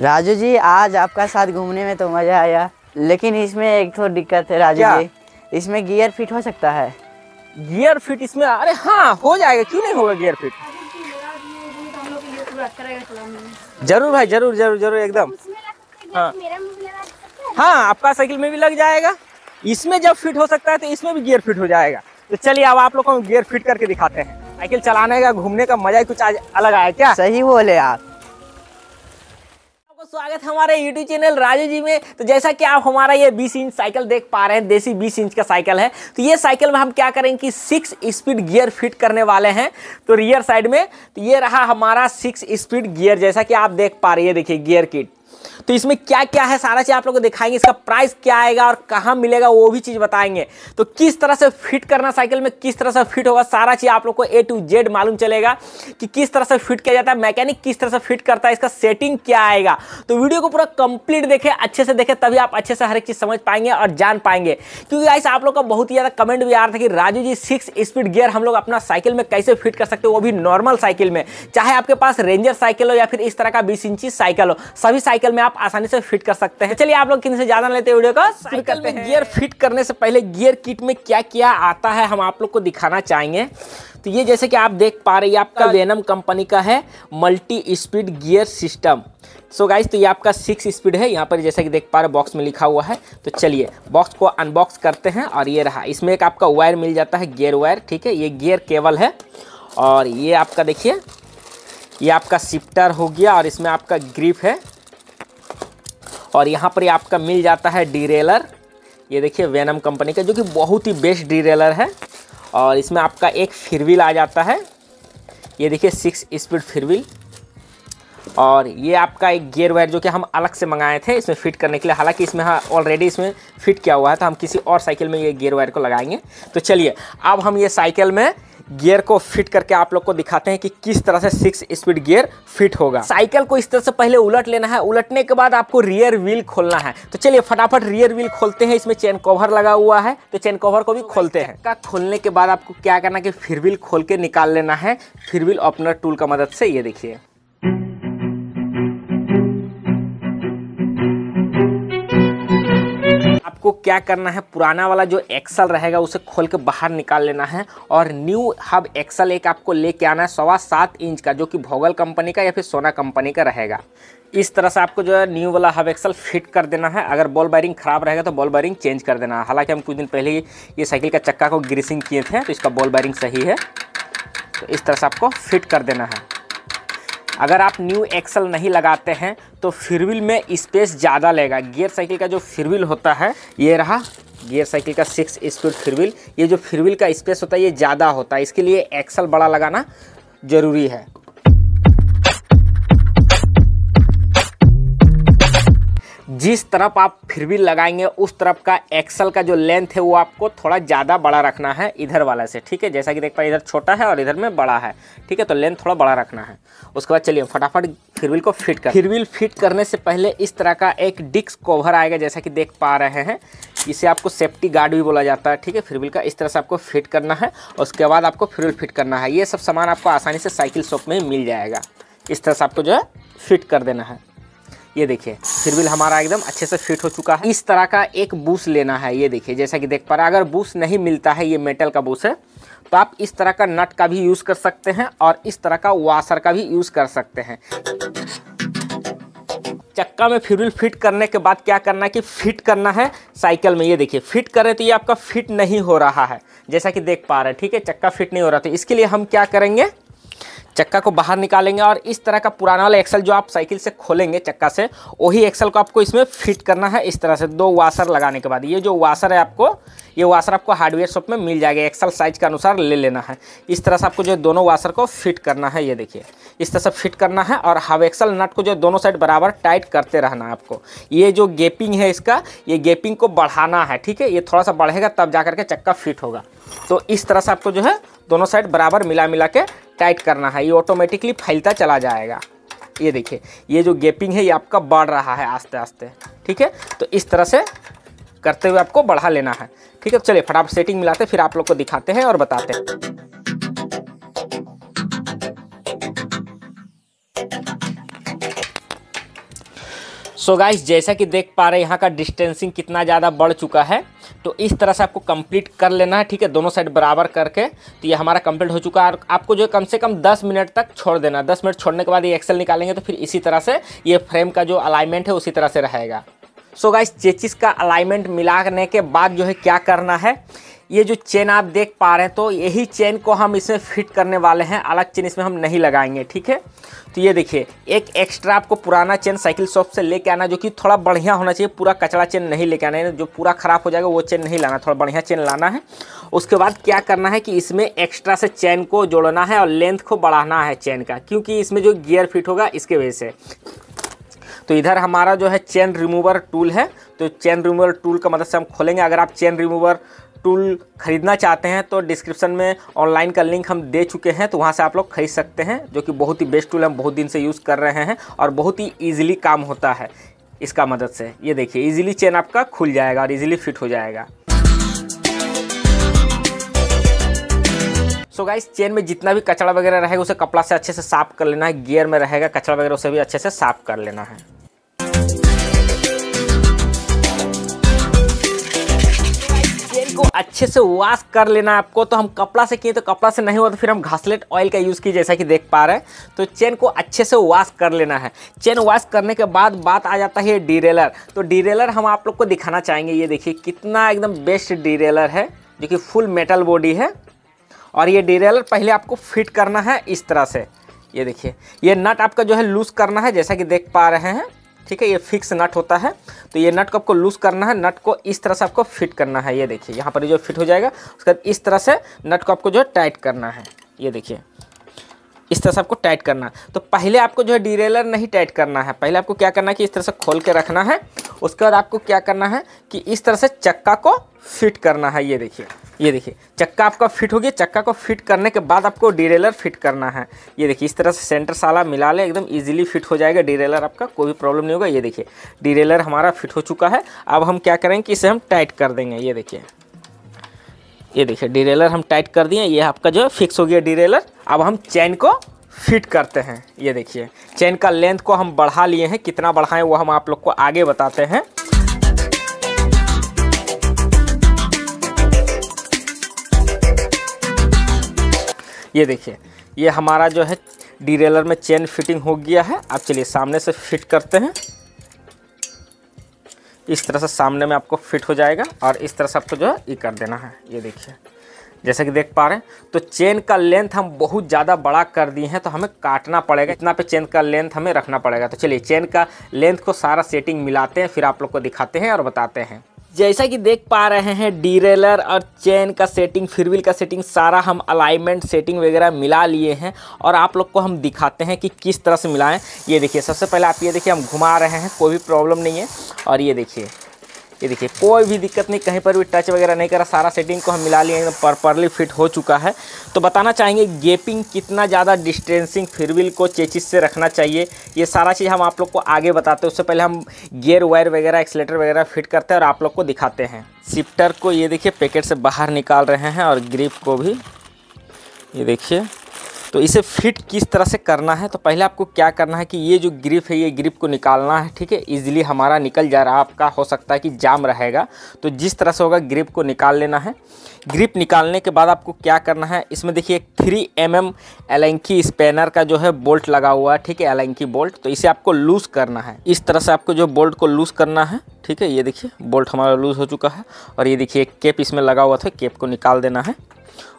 राजू जी आज आपका साथ घूमने में तो मज़ा आया लेकिन इसमें एक थोड़ी दिक्कत है राजू जी इसमें गियर फिट हो सकता है गियर फिट इसमें अरे हाँ हो जाएगा क्यों नहीं होगा गियर फिट जरूर भाई जरूर जरूर जरूर एकदम हाँ हाँ आपका साइकिल में भी लग जाएगा इसमें जब फिट हो सकता है तो इसमें भी गियर फिट हो जाएगा तो चलिए अब आप लोगों को गियर फिट करके दिखाते हैं साइकिल चलाने का घूमने का मजा ही कुछ आज अलग आया क्या सही बोले आप स्वागत है हमारे यूट्यूब चैनल राजू जी में तो जैसा कि आप हमारा ये 20 इंच साइकिल देख पा रहे हैं देसी 20 इंच का साइकिल है तो ये साइकिल में हम क्या करेंगे कि सिक्स स्पीड गियर फिट करने वाले हैं तो रियर साइड में तो ये रहा हमारा सिक्स स्पीड गियर जैसा कि आप देख पा रहे हैं देखिए गियर किट तो इसमें क्या क्या है सारा चीज़ आप लोग को दिखाएंगे इसका प्राइस क्या आएगा और कहाँ मिलेगा वो भी चीज़ बताएंगे तो किस तरह से फिट करना साइकिल में किस तरह से फिट होगा सारा चीज़ आप लोग को ए टू जेड मालूम चलेगा कि किस तरह से फिट किया जाता है मैकेनिक किस तरह से फिट करता है इसका सेटिंग क्या आएगा तो वीडियो को पूरा कंप्लीट देखे अच्छे से देखे तभी आप अच्छे से हर एक चीज़ समझ पाएंगे और जान पाएंगे क्योंकि आइस आप लोग का बहुत ही ज़्यादा कमेंट भी आ रहा था कि Raju ji six speed gear हम लोग अपना साइकिल में कैसे फिट कर सकते वो भी नॉर्मल साइकिल में चाहे आपके पास रेंजर साइकिल हो या फिर इस तरह का बीस इंची साइकिल हो सभी साइकिल साइकिल में आप आसानी से फिट कर सकते हैं चलिए आप लोग किन से ज्यादा लेते वीडियो का साइकिल में गियर फिट करने से पहले गियर किट में क्या क्या आता है हम आप लोग को दिखाना चाहेंगे तो ये जैसे कि आप देख पा रहे हैं आपका वेनम हाँ। कंपनी का है multi speed gear system so so guys तो ये आपका सिक्स स्पीड है यहाँ पर जैसा कि देख पा रहे बॉक्स में लिखा हुआ है तो चलिए बॉक्स को अनबॉक्स करते हैं और ये रहा इसमें एक आपका वायर मिल जाता है गियर वायर ठीक है ये गियर केबल है और ये आपका देखिए ये आपका शिफ्टर हो गया और इसमें आपका ग्रिप है और यहाँ पर आपका मिल जाता है डीरेलर ये देखिए वेनम कंपनी का जो कि बहुत ही बेस्ट डीरेलर है और इसमें आपका एक फिरविल आ जाता है ये देखिए सिक्स स्पीड फिरविल और ये आपका एक गियर वायर जो कि हम अलग से मंगाए थे इसमें फिट करने के लिए हालांकि इसमें हाँ ऑलरेडी इसमें फिट किया हुआ है तो हम किसी और साइकिल में ये गियर वायर को लगाएंगे तो चलिए अब हम ये साइकिल में गियर को फिट करके आप लोग को दिखाते हैं कि किस तरह से सिक्स स्पीड गियर फिट होगा साइकिल को इस तरह से पहले उलट लेना है उलटने के बाद आपको रियर व्हील खोलना है तो चलिए फटाफट रियर व्हील खोलते हैं इसमें चेन कवर लगा हुआ है तो चेन कवर को भी खोलते हैं का खोलने के बाद आपको क्या करना कि फिर व्हील खोल के निकाल लेना है फिर व्हील ओपनर टूल का मदद से ये देखिए आपको क्या करना है पुराना वाला जो एक्सल रहेगा उसे खोल के बाहर निकाल लेना है और न्यू हब एक्सल एक आपको लेके आना है सवा सात इंच का जो कि भोगल कंपनी का या फिर सोना कंपनी का रहेगा इस तरह से आपको जो है न्यू वाला हब एक्सल फिट कर देना है अगर बॉल बैरिंग खराब रहेगा तो बॉल बैरिंग चेंज कर देना है हालांकि हम कुछ दिन पहले ही ये साइकिल का चक्का को ग्रीसिंग किए थे तो इसका बॉल बैरिंग सही है तो इस तरह से आपको फिट कर देना है अगर आप न्यू एक्सल नहीं लगाते हैं तो फिरविल में स्पेस ज़्यादा लेगा गियर साइकिल का जो फिरविल होता है ये रहा गियर साइकिल का सिक्स स्पीड फिरविल ये जो फिरविल का स्पेस होता है ये ज़्यादा होता है इसके लिए एक्सल बड़ा लगाना ज़रूरी है जिस तरफ आप फिर भी लगाएंगे उस तरफ का एक्सल का जो लेंथ है वो आपको थोड़ा ज़्यादा बड़ा रखना है इधर वाला से ठीक है जैसा कि देख पाए इधर छोटा है और इधर में बड़ा है ठीक है तो लेंथ थोड़ा बड़ा रखना है उसके बाद चलिए फटाफट फिरविल को फिट कर फिरविल फिट करने से पहले इस तरह का एक डिस्क कवर आएगा जैसा कि देख पा रहे हैं इसे आपको सेफ्टी गार्ड भी बोला जाता है ठीक है फिरविल का इस तरह से आपको फिट करना है उसके बाद आपको फिरविल फिट करना है ये सब सामान आपको आसानी से साइकिल शॉप में मिल जाएगा इस तरह से आपको जो है फिट कर देना है ये देखिए सिरविल हमारा एकदम अच्छे से फिट हो चुका है इस तरह का एक बूस लेना है ये देखिए जैसा कि देख पा रहे अगर बूस नहीं मिलता है ये मेटल का बूस है तो आप इस तरह का नट का भी यूज़ कर सकते हैं और इस तरह का वाशर का भी यूज़ कर सकते हैं चक्का में फ्यूल फिट करने के बाद क्या करना है कि फिट करना है साइकिल में ये देखिए फिट करें तो ये आपका फिट नहीं हो रहा है जैसा कि देख पा रहे हैं ठीक है चक्का फिट नहीं हो रहा तो इसके लिए हम क्या करेंगे चक्का को बाहर निकालेंगे और इस तरह का पुराना वाला एक्सल जो आप साइकिल से खोलेंगे चक्का से वही एक्सल को आपको इसमें फिट करना है इस तरह से दो वाशर लगाने के बाद ये जो वाशर है आपको ये वाशर आपको हार्डवेयर शॉप में मिल जाएगा एक्सल साइज के अनुसार ले लेना है इस तरह से आपको जो दोनों वाशर को फिट करना है ये देखिए इस तरह से फिट करना है और हाफ एक्सल नट को जो दोनों साइड बराबर टाइट करते रहना है आपको ये जो गेपिंग है इसका ये गेपिंग को बढ़ाना है ठीक है ये थोड़ा सा बढ़ेगा तब जा करके चक्का फिट होगा तो इस तरह से आपको जो है दोनों साइड बराबर मिला मिला के टाइट करना है ये ऑटोमेटिकली फैलता चला जाएगा ये देखिए ये जो गैपिंग है ये आपका बढ़ रहा है आस्ते आस्ते ठीक है तो इस तरह से करते हुए आपको बढ़ा लेना है ठीक है तो चलिए फटाफट सेटिंग मिलाते फिर आप लोग को दिखाते हैं और बताते हैं सो so गाइस जैसा कि देख पा रहे हैं यहाँ का डिस्टेंसिंग कितना ज़्यादा बढ़ चुका है तो इस तरह से आपको कंप्लीट कर लेना है ठीक है दोनों साइड बराबर करके तो ये हमारा कंप्लीट हो चुका है और आपको जो कम से कम 10 मिनट तक छोड़ देना 10 मिनट छोड़ने के बाद ये एक्सेल निकालेंगे तो फिर इसी तरह से ये फ्रेम का जो अलाइनमेंट है उसी तरह से रहेगा सो so गाइस चेचिस का अलाइनमेंट मिलाने के बाद जो है क्या करना है ये जो चेन आप देख पा रहे हैं तो यही चेन को हम इसमें फिट करने वाले हैं अलग चेन इसमें हम नहीं लगाएंगे ठीक है तो ये देखिए एक एक्स्ट्रा आपको पुराना चेन साइकिल शॉप से लेके आना जो कि थोड़ा बढ़िया होना चाहिए पूरा कचरा चेन नहीं लेके आना है जो पूरा ख़राब हो जाएगा वो चेन नहीं लाना थोड़ा बढ़िया चेन लाना है उसके बाद क्या करना है कि इसमें एक्स्ट्रा से चेन को जोड़ना है और लेंथ को बढ़ाना है चेन का क्योंकि इसमें जो गियर फिट होगा इसके वजह से तो इधर हमारा जो है चेन रिमूवर टूल है तो चेन रिमूवर टूल का मदद मतलब से हम खोलेंगे अगर आप चेन रिमूवर टूल ख़रीदना चाहते हैं तो डिस्क्रिप्शन में ऑनलाइन का लिंक हम दे चुके हैं तो वहाँ से आप लोग खरीद सकते हैं जो कि बहुत ही बेस्ट टूल हम बहुत दिन से यूज़ कर रहे हैं और बहुत ही ईजिली काम होता है इसका मदद से ये देखिए ईजिली चेन आपका खुल जाएगा और ईजिली फिट हो जाएगा सो गाइस चेन में जितना भी कचड़ा वगैरह रहेगा उसे कपड़ा से अच्छे से साफ कर लेना है गियर में रहेगा कचड़ा वगैरह उसे भी अच्छे से साफ कर लेना है को अच्छे से वॉश कर लेना है आपको तो हम कपड़ा से किए तो कपड़ा से नहीं हुआ तो फिर हम घासलेट ऑयल का यूज़ किए जैसा कि देख पा रहे हैं तो चेन को अच्छे से वॉश कर लेना है चेन वॉश करने के बाद बात आ जाता है डीरेलर तो डीरेलर हम आप लोग को दिखाना चाहेंगे ये देखिए कितना एकदम बेस्ट डीरेलर है जो कि फुल मेटल बॉडी है और ये डीरेलर पहले आपको फिट करना है इस तरह से ये देखिए ये नट आपका जो है लूज़ करना है जैसा कि देख पा रहे हैं ठीक है ये फिक्स नट होता है तो ये नट को आपको लूज़ करना है नट को इस तरह से आपको फिट करना है ये देखिए यहाँ पर जो फिट हो जाएगा उसके बाद इस तरह से नट को आपको जो है टाइट करना है ये देखिए इस तरह से आपको टाइट करना तो पहले आपको जो है डीरेलर नहीं टाइट करना है पहले आपको क्या करना है कि इस तरह से खोल के रखना है उसके बाद आपको क्या करना है कि इस तरह से चक्का को फिट करना है ये देखिए ये देखिए चक्का आपका फिट हो गया चक्का को फिट करने के बाद आपको डीरेलर फिट करना है ये देखिए इस तरह से सेंटर साला मिला ले एकदम इजीली फिट हो जाएगा डीरेलर आपका कोई भी प्रॉब्लम नहीं होगा ये देखिए डीरेलर हमारा फिट हो चुका है अब हम क्या करेंगे कि इसे हम टाइट कर देंगे ये देखिए ये देखिए डीरेलर हम टाइट कर दिए ये आपका जो है फिक्स हो गया डीरेलर अब हम चैन को फिट करते हैं ये देखिए चैन का लेंथ को हम बढ़ा लिए हैं कितना बढ़ाएं वो हम आप लोग को आगे बताते हैं ये देखिए ये हमारा जो है डीरेलर में चेन फिटिंग हो गया है अब चलिए सामने से फिट करते हैं इस तरह से सामने में आपको फिट हो जाएगा और इस तरह से आपको जो है ये कर देना है ये देखिए जैसे कि देख पा रहे हैं तो चेन का लेंथ हम बहुत ज़्यादा बड़ा कर दिए हैं तो हमें काटना पड़ेगा इतना पे चेन का लेंथ हमें रखना पड़ेगा तो चलिए चेन का लेंथ को सारा सेटिंग मिलाते हैं फिर आप लोग को दिखाते हैं और बताते हैं जैसा कि देख पा रहे हैं डीरेलर और चेन का सेटिंग फिरविल का सेटिंग सारा हम अलाइनमेंट सेटिंग वगैरह मिला लिए हैं और आप लोग को हम दिखाते हैं कि किस तरह से मिलाएं ये देखिए सबसे पहले आप ये देखिए हम घुमा रहे हैं कोई भी प्रॉब्लम नहीं है और ये देखिए ये देखिए कोई भी दिक्कत नहीं कहीं पर भी टच वगैरह नहीं करा सारा सेटिंग को हम मिला लिए एकदम प्रॉपरली फिट हो चुका है तो बताना चाहेंगे गेपिंग कितना ज़्यादा डिस्टेंसिंग फिरविल को चेचिस से रखना चाहिए ये सारा चीज़ हम आप लोग को आगे बताते हैं उससे पहले हम गियर वायर वगैरह एक्सलेटर वगैरह फिट करते हैं और आप लोग को दिखाते हैं शिफ्टर को ये देखिए पैकेट से बाहर निकाल रहे हैं और ग्रिप को भी ये देखिए तो इसे फिट किस तरह से करना है तो पहले आपको क्या करना है कि ये जो ग्रिप है ये ग्रिप को निकालना है ठीक है ईजिली हमारा निकल जा रहा आपका हो सकता है कि जाम रहेगा तो जिस तरह से होगा ग्रिप को निकाल लेना है ग्रिप निकालने के बाद आपको क्या करना है इसमें देखिए एक three M M allen key spanner का जो है बोल्ट लगा हुआ है ठीक है एलेंकी बोल्ट तो इसे आपको लूज़ करना है इस तरह से आपको जो बोल्ट को लूज़ करना है ठीक है ये देखिए बोल्ट हमारा लूज़ हो चुका है और ये देखिए केप इसमें लगा हुआ था केप को निकाल देना है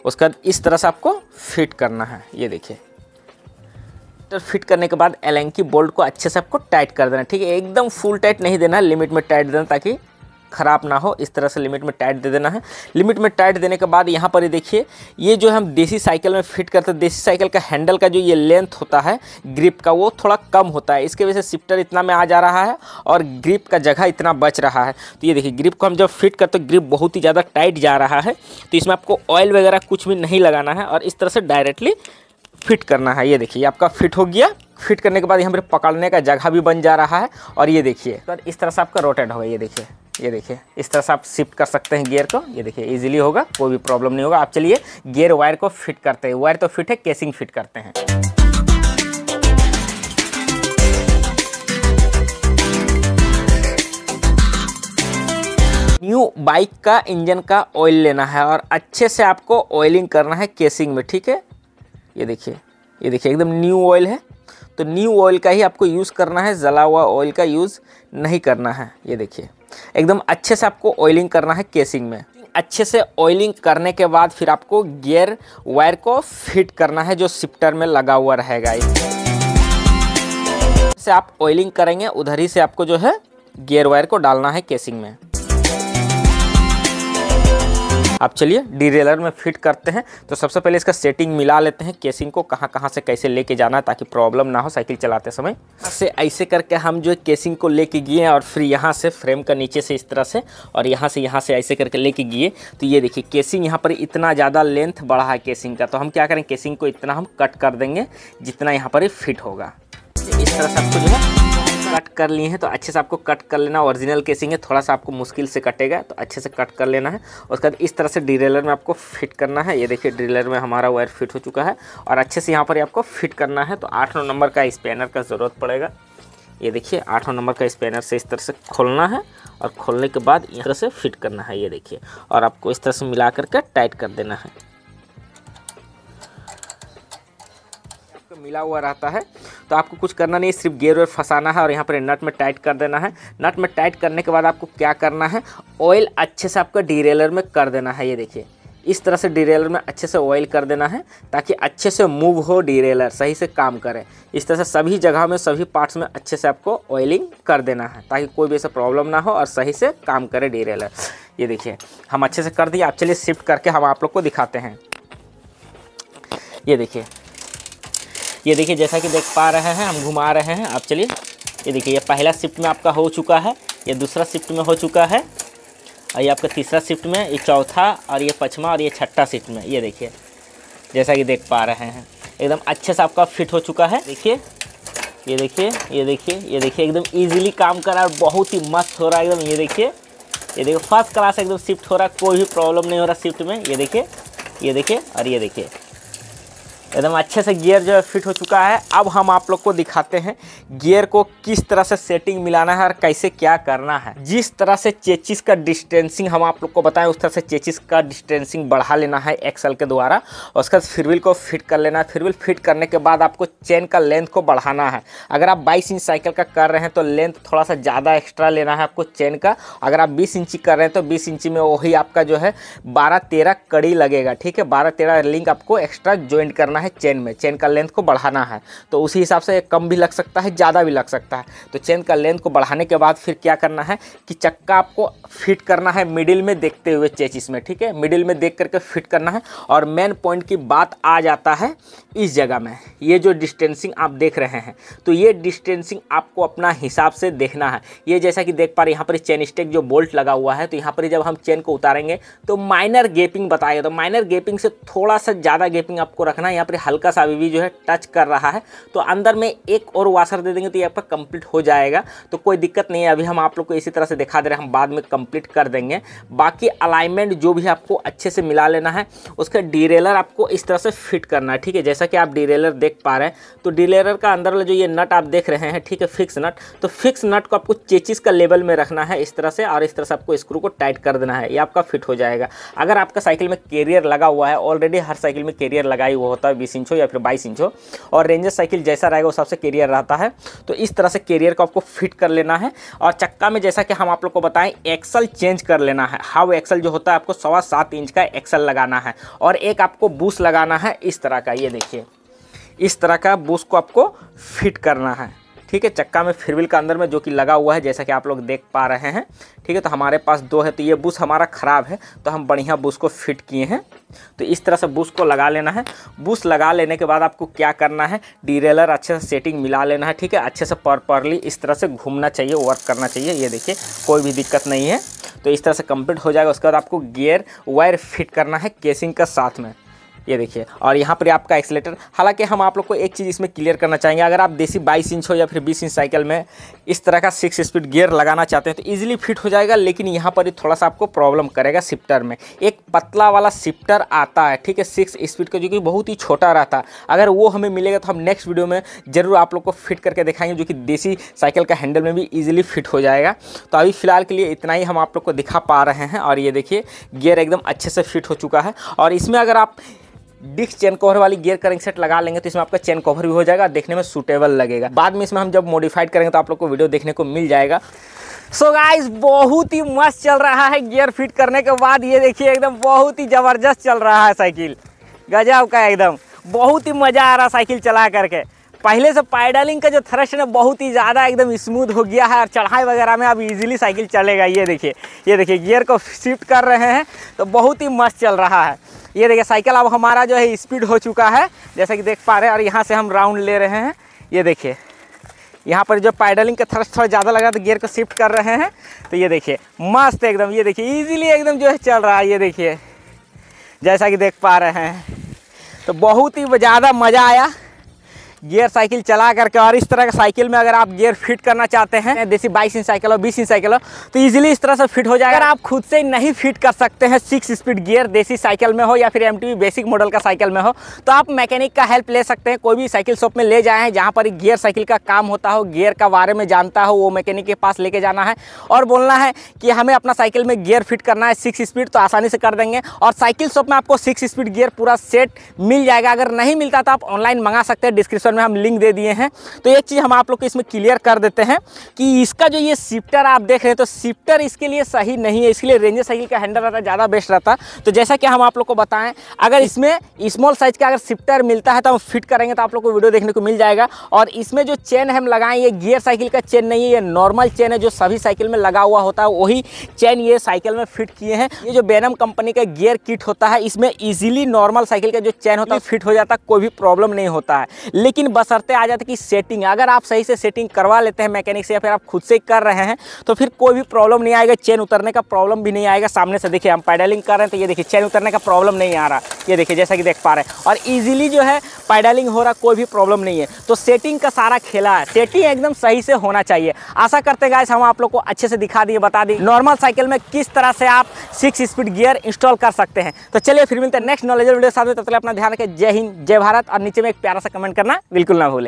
उसके बाद इस तरह से आपको फिट करना है ये देखिए तो फिट करने के बाद एलेंकी बोल्ट को अच्छे से आपको टाइट कर देना ठीक है एकदम फुल टाइट नहीं देना लिमिट में टाइट देना ताकि ख़राब ना हो इस तरह से लिमिट में टाइट दे देना है लिमिट में टाइट देने के बाद यहाँ पर ये देखिए ये जो हम देसी साइकिल में फिट करते हैं देसी साइकिल का हैंडल का जो ये लेंथ होता है ग्रिप का वो थोड़ा कम होता है इसके वजह से शिफ्टर इतना में आ जा रहा है और ग्रिप का जगह इतना बच रहा है तो ये देखिए ग्रिप को हम जब फिट करते ग्रिप बहुत ही ज़्यादा टाइट जा रहा है तो इसमें आपको ऑयल वगैरह कुछ भी नहीं लगाना है और इस तरह से डायरेक्टली फिट करना है ये देखिए आपका फिट हो गया फिट करने के बाद यहाँ पर पकड़ने का जगह भी बन जा रहा है और ये देखिए तो इस तरह से आपका रोटेट होगा ये देखिए ये देखिए इस तरह से आप शिफ्ट कर सकते हैं गियर को ये देखिए इजीली होगा कोई भी प्रॉब्लम नहीं होगा आप चलिए गियर वायर को फिट करते हैं वायर तो फिट है केसिंग फिट करते हैं न्यू बाइक का इंजन का ऑयल लेना है और अच्छे से आपको ऑयलिंग करना है केसिंग में ठीक है ये देखिए ये देखिए एकदम न्यू ऑयल है तो न्यू ऑयल का ही आपको यूज़ करना है जला हुआ ऑयल का यूज़ नहीं करना है ये देखिए एकदम अच्छे से आपको ऑयलिंग करना है केसिंग में अच्छे से ऑयलिंग करने के बाद फिर आपको गियर वायर को फिट करना है जो शिफ्टर में लगा हुआ रहेगा से आप ऑयलिंग करेंगे उधर ही से आपको जो है गियर वायर को डालना है केसिंग में अब चलिए डीरेलर में फिट करते हैं तो सबसे पहले इसका सेटिंग मिला लेते हैं केसिंग को कहाँ कहाँ से कैसे लेके जाना है ताकि प्रॉब्लम ना हो साइकिल चलाते समय से ऐसे करके हम जो केसिंग को लेके गए और फिर यहाँ से फ्रेम का नीचे से इस तरह से और यहाँ से यहाँ से ऐसे करके लेके गए तो ये देखिए केसिंग यहाँ पर इतना ज़्यादा लेंथ बढ़ा है केसिंग का तो हम क्या करें केसिंग को इतना हम कट कर देंगे जितना यहाँ पर फिट होगा इस तरह से आपको जो है कट कर लिए हैं तो अच्छे से आपको कट कर लेना ओरिजिनल केसिंग है थोड़ा सा आपको मुश्किल से कटेगा तो अच्छे से कट कर लेना है उसके बाद इस तरह से ड्रिलर में आपको फिट करना है ये देखिए ड्रिलर में हमारा वायर फिट हो चुका है और अच्छे से यहाँ पर आपको फिट करना है तो आठ नौ नंबर का स्पेनर का ज़रूरत पड़ेगा ये देखिए आठों नंबर का स्पेनर से इस तरह से खोलना है और खोलने के बाद इस तरह से फिट करना है ये देखिए और आपको इस तरह से मिला करके टाइट कर देना है मिला हुआ रहता है तो आपको कुछ करना नहीं है सिर्फ गेयर वेयर फंसाना है और यहाँ पर नट में टाइट कर देना है नट में टाइट करने के बाद आपको क्या करना है ऑयल अच्छे से आपका डीरेलर में कर देना है ये देखिए इस तरह से डीरेलर में अच्छे से ऑयल कर देना है ताकि अच्छे से मूव हो डीरेलर सही से काम करे इस तरह से सभी जगह में सभी पार्ट्स में अच्छे से आपको ऑयलिंग कर देना है ताकि कोई भी ऐसा प्रॉब्लम ना हो और सही से काम करे डीरेलर ये देखिए हम अच्छे से कर दिए आप चलिए शिफ्ट करके हम आप लोग को दिखाते हैं ये देखिए ये देखिए जैसा कि देख पा रहे हैं हम घुमा रहे हैं आप चलिए ये देखिए ये पहला शिफ्ट में आपका हो चुका है ये दूसरा शिफ्ट में हो चुका है और ये आपका तीसरा शिफ्ट में ये चौथा और ये पचमा और ये छठा शिफ्ट में ये देखिए जैसा कि देख पा रहे हैं एकदम अच्छे से आपका फिट हो चुका है देखिए ये देखिए ये देखिए ये देखिए एकदम इजीली काम कर रहा है बहुत ही मस्त हो रहा है एकदम ये देखिए ये देखिए फर्स्ट क्लास एकदम शिफ्ट हो रहा है कोई भी प्रॉब्लम नहीं हो रहा शिफ्ट में ये देखिए ये देखिए और ये देखिए एकदम अच्छे से गियर जो है फिट हो चुका है अब हम आप लोग को दिखाते हैं गियर को किस तरह से सेटिंग मिलाना है और कैसे क्या करना है जिस तरह से चेचिस का डिस्टेंसिंग हम आप लोग को बताएं उस तरह से चेचिस का डिस्टेंसिंग बढ़ा लेना है एक्सल के द्वारा और उसके बाद फिरविल को फिट कर लेना है फिरविल फिट करने के बाद आपको चेन का लेंथ को बढ़ाना है अगर आप बाईस इंच साइकिल का कर रहे हैं तो लेंथ थोड़ा सा ज़्यादा एक्स्ट्रा लेना है आपको चेन का अगर आप बीस इंची कर रहे हैं तो बीस इंची में वही आपका जो है बारह तेरह कड़ी लगेगा ठीक है बारह तेरह लिंक आपको एक्स्ट्रा ज्वाइंट करना करना है चेन में चेन का लेंथ को बढ़ाना है तो उसी हिसाब से कम भी लग सकता है ज़्यादा भी लग सकता है तो चेन का लेंथ को बढ़ाने के बाद फिर क्या करना है कि चक्का आपको फिट करना है मिडिल में देखते हुए चेचिस में ठीक है मिडिल में देख करके फिट करना है और मेन पॉइंट की बात आ जाता है इस जगह में ये जो डिस्टेंसिंग आप देख रहे हैं तो ये डिस्टेंसिंग आपको अपना हिसाब से देखना है ये जैसा कि देख पा रहे यहाँ पर चेन स्टेक जो बोल्ट लगा हुआ है तो यहाँ पर जब हम चेन को उतारेंगे तो माइनर गेपिंग बताएगा तो माइनर गेपिंग से थोड़ा सा ज़्यादा गेपिंग आपको रखना है यहाँ पर हल्का सा अभी भी जो है टच कर रहा है तो अंदर में एक और वाशर दे देंगे तो ये आपका कंप्लीट हो जाएगा तो कोई दिक्कत नहीं है अभी हम आप लोग को इसी तरह से दिखा दे रहे हैं हम बाद में कंप्लीट कर देंगे बाकी अलाइनमेंट जो भी आपको अच्छे से मिला लेना है उसका डीरेलर आपको इस तरह से फिट करना है ठीक है जैसा कि आप डीरेलर देख पा रहे हैं तो डीरेलर का अंदर वाला जो ये नट आप देख रहे हैं ठीक है फिक्स नट तो फिक्स नट को आपको चेचिस का लेवल में रखना है इस तरह से और इस तरह से आपको स्क्रू को टाइट कर देना है ये आपका फिट हो जाएगा अगर आपका साइकिल में कैरियर लगा हुआ है ऑलरेडी हर साइकिल में कैरियर लगाई हुआ होता है बीस इंच हो या फिर बाईस इंच हो और रेंजर साइकिल जैसा रहेगा उस हिसाब से कैरियर रहता है तो इस तरह से कैरियर को आपको फिट कर लेना है और चक्का में जैसा कि हम आप लोग को बताएं एक्सल चेंज कर लेना है हाव एक्सल जो होता है आपको सवा सात इंच का एक्सल लगाना है और एक आपको बूस लगाना है इस तरह का ये देखिए इस तरह का बूस को आपको फिट करना है ठीक है चक्का में फिरविल का अंदर में जो कि लगा हुआ है जैसा कि आप लोग देख पा रहे हैं ठीक है तो हमारे पास दो है तो ये बुश हमारा ख़राब है तो हम बढ़िया बुश को फिट किए हैं तो इस तरह से बुश को लगा लेना है बुश लगा लेने के बाद आपको क्या करना है डीरेलर अच्छे से सेटिंग मिला लेना है ठीक है अच्छे से परपरली इस तरह से घूमना चाहिए वर्क करना चाहिए ये देखिए कोई भी दिक्कत नहीं है तो इस तरह से कंप्लीट हो जाएगा उसके बाद आपको गियर वायर फिट करना है केसिंग का साथ में ये देखिए और यहाँ पर आपका एक्सलेटर हालांकि हम आप लोग को एक चीज़ इसमें क्लियर करना चाहेंगे अगर आप देसी बाईस इंच हो या फिर बीस इंच साइकिल में इस तरह का सिक्स स्पीड गियर लगाना चाहते हैं तो ईजिली फिट हो जाएगा लेकिन यहाँ पर थोड़ा सा आपको प्रॉब्लम करेगा शिफ्टर में एक पतला वाला शिफ्टर आता है ठीक है सिक्स स्पीड का जो कि बहुत ही छोटा रहता है अगर वो हमें मिलेगा तो हम नेक्स्ट वीडियो में ज़रूर आप लोग को फिट करके दिखाएंगे जो कि देसी साइकिल का हैंडल में भी ईजिली फिट हो जाएगा तो अभी फ़िलहाल के लिए इतना ही हम आप लोग को दिखा पा रहे हैं और ये देखिए गियर एकदम अच्छे से फिट हो चुका है और इसमें अगर आप डिस्क चेन कवर वाली गियर करिंग सेट लगा लेंगे तो इसमें आपका चेन कवर भी हो जाएगा देखने में सूटेबल लगेगा बाद में इसमें हम जब मॉडिफाइड करेंगे तो आप लोग को वीडियो देखने को मिल जाएगा सो so गाइस बहुत ही मस्त चल रहा है गियर फिट करने के बाद ये देखिए एकदम बहुत ही ज़बरदस्त चल रहा है साइकिल गजब का एकदम बहुत ही मज़ा आ रहा साइकिल चला करके पहले से पैडलिंग का जो थ्रश है बहुत ही ज़्यादा एकदम स्मूथ हो गया है और चढ़ाई वगैरह में अब इजीली साइकिल चलेगा ये देखिए ये देखिए गियर को शिफ्ट कर रहे हैं तो बहुत ही मस्त चल रहा है ये देखिए साइकिल अब हमारा जो है स्पीड हो चुका है जैसे कि देख पा रहे हैं और यहाँ से हम राउंड ले रहे हैं ये देखिए यहाँ पर जो पैडलिंग का थ्रस्ट थोड़ा ज़्यादा लग रहा था तो गियर को शिफ्ट कर रहे हैं तो ये देखिए मस्त एकदम ये देखिए इजीली एकदम जो है चल रहा है ये देखिए जैसा कि देख पा रहे हैं तो बहुत ही ज़्यादा मज़ा आया गियर साइकिल चला करके और इस तरह के साइकिल में अगर आप गियर फिट करना चाहते हैं जैसे बाईस इंच साइकिल हो बीस इंच साइकिल हो तो इजीली इस तरह से फिट हो जाएगा अगर आप खुद से नहीं फिट कर सकते हैं सिक्स स्पीड गियर देसी साइकिल में हो या फिर एम बेसिक मॉडल का साइकिल में हो तो आप मैकेनिक का हेल्प ले सकते हैं कोई भी साइकिल शॉप में ले जाए जहाँ पर गियर साइकिल का काम होता हो गियर का बारे में जानता हो वो मैकेनिक के पास लेके जाना है और बोलना है कि हमें अपना साइकिल में गियर फिट करना है सिक्स स्पीड तो आसानी से कर देंगे और साइकिल शॉप में आपको सिक्स स्पीड गियर पूरा सेट मिल जाएगा अगर नहीं मिलता तो आप ऑनलाइन मंगा सकते हैं डिस्क्रिप्शन डिस्क्रिप्शन में हम लिंक दे दिए हैं तो एक चीज़ हम आप लोग को इसमें क्लियर कर देते हैं कि इसका जो ये शिफ्टर आप देख रहे हैं तो शिफ्टर इसके लिए सही नहीं है इसलिए रेंजर साइकिल का हैंडल रहता ज़्यादा बेस्ट रहता तो जैसा कि हम आप लोग को बताएं अगर इसमें स्मॉल साइज का अगर शिफ्टर मिलता है तो हम फिट करेंगे तो आप लोग को वीडियो देखने को मिल जाएगा और इसमें जो चेन हम लगाएं ये गियर साइकिल का चेन नहीं है ये नॉर्मल चेन है जो सभी साइकिल में लगा हुआ होता है वही चेन ये साइकिल में फिट किए हैं ये जो बेनम कंपनी का गियर किट होता है इसमें ईजिली नॉर्मल साइकिल का जो चैन होता है फिट हो जाता है कोई भी प्रॉब्लम नहीं होता है लेकिन लेकिन बसरते आ जाते कि सेटिंग अगर आप सही से सेटिंग करवा लेते हैं मैकेनिक से या फिर आप खुद से कर रहे हैं तो फिर कोई भी प्रॉब्लम नहीं आएगा चेन उतरने का प्रॉब्लम भी नहीं आएगा सामने से देखिए हम पैडलिंग कर रहे हैं तो ये देखिए चेन उतरने का प्रॉब्लम नहीं आ रहा ये देखिए जैसा कि देख पा रहे हैं और ईजिली जो है पैडलिंग हो रहा कोई भी प्रॉब्लम नहीं है तो सेटिंग का सारा खेला है सेटिंग एकदम सही से होना चाहिए आशा करते हैं गाइस हम आप लोग को अच्छे से दिखा दिए बता दिए नॉर्मल साइकिल में किस तरह से आप सिक्स स्पीड गियर इंस्टॉल कर सकते हैं तो चलिए फिर मिलते हैं नेक्स्ट नॉलेज वीडियो साथ में तब तक अपना ध्यान रखें जय हिंद जय भारत और नीचे में एक प्यारा सा कमेंट करना बिल्कुल ना भूलें